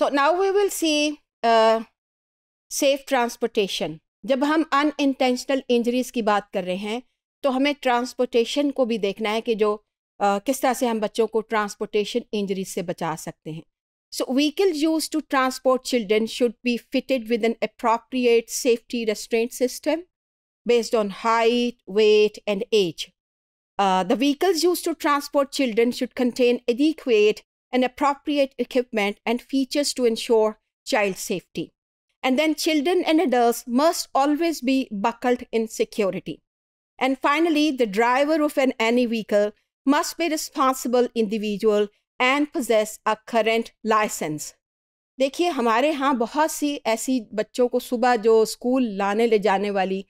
So now we will see safe transportation जब हम अन intentional injuries की बात कर रहे हैं तो हमें ट्रांसपोर्टेशन को भी देखना है कि जो uh, किस तरह से हम बच्चों को ट्रांसपोर्टेशन इंजरीज से बचा सकते हैं so vehicle use to transport children should be fitted with an appropriate safety restaurant system based on height weight and age the vehicles use to transport children should contain adequate and appropriate equipment and features to ensure child safety. And then children and adults must always be buckled in security. And finally, the driver of an any vehicle must be responsible individual and possess a current license. देखिए हमारे यहाँ बहुत सी ऐसी बच्चों को सुबह जो school लाने ले जाने वाली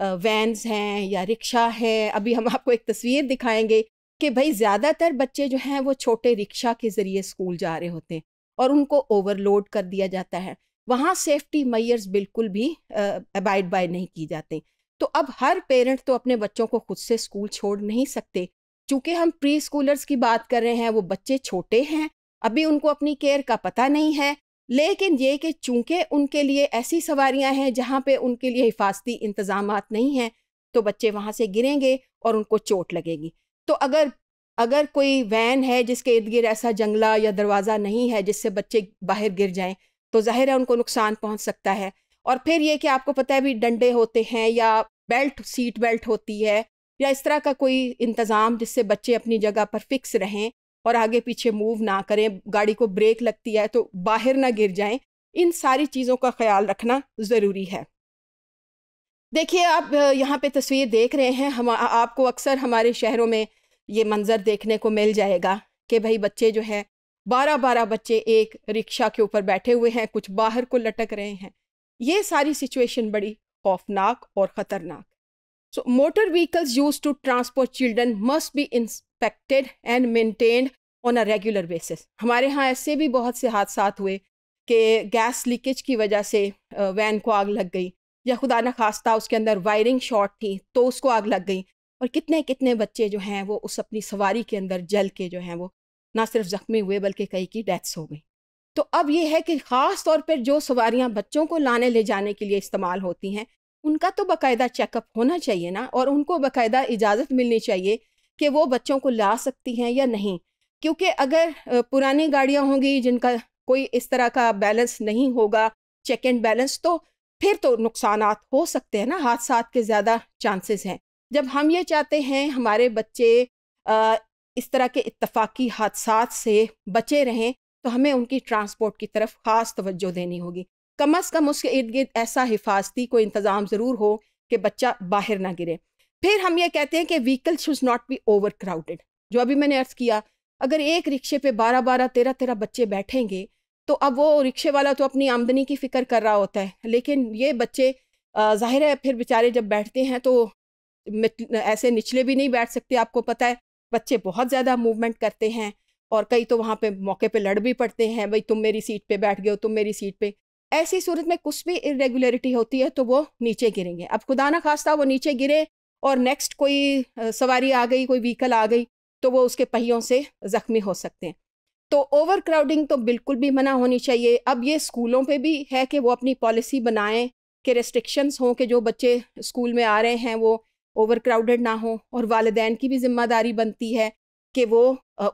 वैन्स हैं या रिक्शा है अभी हम आपको एक तस्वीर दिखाएंगे कि भाई ज़्यादातर बच्चे जो हैं वो छोटे रिक्शा के ज़रिए स्कूल जा रहे होते हैं और उनको ओवरलोड कर दिया जाता है वहाँ सेफ्टी मैयर्स बिल्कुल भी अबाइड बाय नहीं की जाती तो अब हर पेरेंट तो अपने बच्चों को खुद से स्कूल छोड़ नहीं सकते चूँकि हम प्री स्कूलर्स की बात कर रहे हैं वो बच्चे छोटे हैं अभी उनको अपनी केयर का पता नहीं है लेकिन ये कि चूँकि उनके लिए ऐसी सवारियाँ हैं जहाँ पे उनके लिए हिफाजती इंतजाम नहीं हैं तो बच्चे वहाँ से गिरेंगे और उनको चोट लगेगी तो अगर अगर कोई वैन है जिसके इर्द गिर्द ऐसा जंगला या दरवाज़ा नहीं है जिससे बच्चे बाहर गिर जाएं तो ज़ाहिर है उनको नुकसान पहुंच सकता है और फिर ये कि आपको पता है भी डंडे होते हैं या बेल्ट सीट बेल्ट होती है या इस तरह का कोई इंतज़ाम जिससे बच्चे अपनी जगह पर फिक्स रहें और आगे पीछे मूव ना करें गाड़ी को ब्रेक लगती है तो बाहर ना गिर जाएं इन सारी चीज़ों का ख्याल रखना ज़रूरी है देखिए आप यहाँ पे तस्वीर देख रहे हैं हम आपको अक्सर हमारे शहरों में ये मंज़र देखने को मिल जाएगा कि भाई बच्चे जो है बारह बारह बच्चे एक रिक्शा के ऊपर बैठे हुए हैं कुछ बाहर को लटक रहे हैं ये सारी सिचुएशन बड़ी खौफनाक और ख़तरनाक so motor vehicles use to transport children must be inspected and maintained on a regular basis हमारे यहाँ ऐसे भी बहुत से हादसा हुए कि गैस लीकेज की वजह से वैन को आग लग गई या खुदा न खास्ता उसके अंदर वायरिंग शॉर्ट थी तो उसको आग लग गई और कितने कितने बच्चे जो हैं वो उस अपनी सवारी के अंदर जल के जो हैं वो ना सिर्फ ज़ख्मी हुए बल्कि कई की डेथ्स हो गई तो अब ये है कि ख़ास तौर पर जो सवारियाँ बच्चों को लाने ले जाने के लिए इस्तेमाल होती हैं उनका तो बाकायदा चेकअप होना चाहिए ना और उनको बाकायदा इजाज़त मिलनी चाहिए कि वो बच्चों को ला सकती हैं या नहीं क्योंकि अगर पुरानी गाड़ियाँ होंगी जिनका कोई इस तरह का बैलेंस नहीं होगा चेक एंड बैलेंस तो फिर तो नुकसान हो सकते हैं ना हादसा के ज़्यादा चांसेस हैं जब हम ये चाहते हैं हमारे बच्चे आ, इस तरह के इतफाकी हादसा से बचे रहें तो हमें उनकी ट्रांसपोर्ट की तरफ ख़ास तवज्जो देनी होगी कम अज़ कम उसके इर्द गिर्द ऐसा हिफाजती कोई इंतज़ाम ज़रूर हो कि बच्चा बाहर ना गिरे फिर हम ये कहते हैं कि vehicle should not be over crowded जो अभी मैंने अर्ज़ किया अगर एक रिक्शे पे बारह बारह तेरह तेरह बच्चे बैठेंगे तो अब वो रिक्शे वाला तो अपनी आमदनी की फ़िक्र कर रहा होता है लेकिन ये बच्चे ज़ाहिर है फिर बेचारे जब बैठते हैं तो ऐसे निचले भी नहीं बैठ सकते आपको पता है बच्चे बहुत ज़्यादा मूवमेंट करते हैं और कई तो वहाँ पे मौके पे लड़ भी पड़ते हैं भाई तुम मेरी सीट पे बैठ गए हो तुम मेरी सीट पे ऐसी सूरत में कुछ भी इरेगुलरिटी होती है तो वो नीचे गिरेंगे अब खुदा ना खास्ता वो नीचे गिरे और नेक्स्ट कोई सवारी आ गई कोई व्हीकल आ गई तो वो उसके पहियों से ज़ख्मी हो सकते हैं तो ओवर क्राउडिंग तो बिल्कुल भी मना होनी चाहिए अब ये स्कूलों पे भी है कि वो अपनी पॉलिसी बनाएं कि रेस्ट्रिक्शंस हों कि जो बच्चे स्कूल में आ रहे हैं वो ओवर क्राउडेड ना हो और वालदेन की भी जिम्मेदारी बनती है कि वो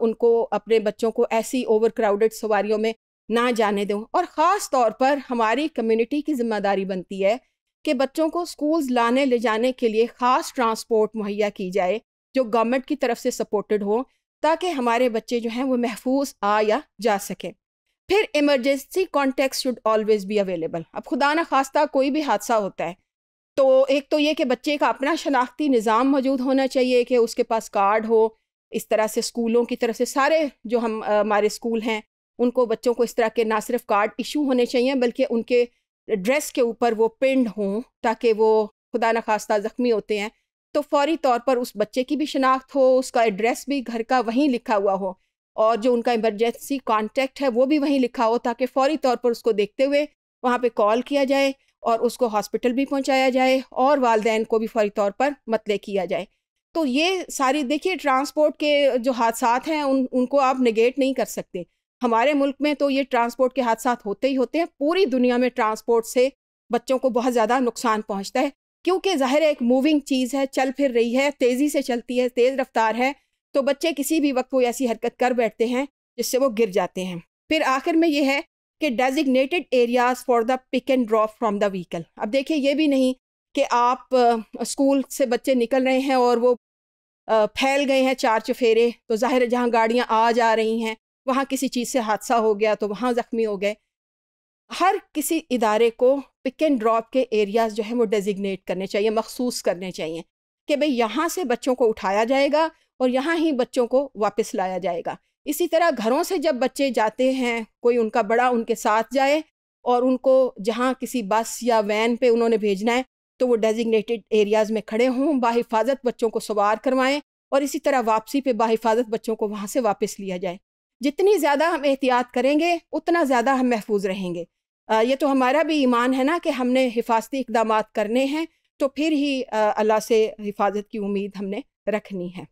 उनको अपने बच्चों को ऐसी ओवर क्राउडेड सवारियों में ना जाने दें और ख़ास तौर पर हमारी कम्युनिटी की जिम्मेदारी बनती है कि बच्चों को स्कूल्स लाने ले जाने के लिए ख़ास ट्रांसपोर्ट मुहैया की जाए जो गवर्नमेंट की तरफ से सपोर्टेड हो ताकि हमारे बच्चे जो हैं वो महफूज आ या जा सकें फिर इमरजेंसी कॉन्टेक्ट शुड ऑलवेज भी अवेलेबल अब खुदा न खास्ता कोई भी हादसा होता है तो एक तो ये कि बच्चे का अपना शनाख्ती निज़ाम मौजूद होना चाहिए कि उसके पास कार्ड हो इस तरह से स्कूलों की तरफ से सारे जो हम हमारे स्कूल हैं उनको बच्चों को इस तरह के ना सिर्फ कार्ड इशू होने चाहिए बल्कि उनके ड्रेस के ऊपर वो पिंड हों ताकि वो खुदा न खास्ता ज़ख्मी होते हैं तो फौरी तौर पर उस बच्चे की भी शनाख्त हो उसका एड्रेस भी घर का वहीं लिखा हुआ हो और जो उनका इमरजेंसी कॉन्टेक्ट है वो भी वहीं लिखा हो ताकि फौरी तौर पर उसको देखते हुए वहाँ पर कॉल किया जाए और उसको हॉस्पिटल भी पहुँचाया जाए और वालदेन को भी फौरी तौर पर मतले किया जाए तो ये सारी देखिए ट्रांसपोर्ट के जो हादसा हैं उन उनको आप नेगेट नहीं कर सकते हमारे मुल्क में तो ये ट्रांसपोर्ट के हादसा होते ही होते हैं पूरी दुनिया में ट्रांसपोर्ट से बच्चों को बहुत ज़्यादा नुकसान पहुँचता है क्योंकि ज़ाहिर है एक मूविंग चीज़ है चल फिर रही है तेज़ी से चलती है तेज़ रफ्तार है तो बच्चे किसी भी वक्त कोई ऐसी हरकत कर बैठते हैं जिससे वो गिर जाते हैं फिर आखिर में ये है कि designated areas for the pick and drop from the vehicle अब देखिए ये भी नहीं कि आप स्कूल से बच्चे निकल रहे हैं और वो फैल गए हैं चार चफेरे तो ज़ाहिर है जहाँ गाड़ियाँ आ जा रही हैं वहाँ किसी चीज़ से हादसा हो गया तो वहाँ ज़ख्मी हो गए हर किसी इदारे को पिक एंड ड्रॉप के एरियाज़ जो है वो डेजिग्नेट करने चाहिए मखसूस करने चाहिए कि भाई यहाँ से बच्चों को उठाया जाएगा और यहाँ ही बच्चों को वापस लाया जाएगा इसी तरह घरों से जब बच्चे जाते हैं कोई उनका बड़ा उनके साथ जाए और उनको जहाँ किसी बस या वैन पे उन्होंने भेजना है तो वो डेजिग्नेटेड एरियाज़ में खड़े हों बाहिफाजत बच्चों को सवार करवाएं और इसी तरह वापसी पे बाहिफाजत बच्चों को वहाँ से वापस लिया जाए जितनी ज़्यादा हम एहतियात करेंगे उतना ज़्यादा हम महफूज रहेंगे ये तो हमारा भी ईमान है ना कि हमने हिफाजती इकदाम करने हैं तो फिर ही अल्लाह से हिफाजत की उम्मीद हमने रखनी है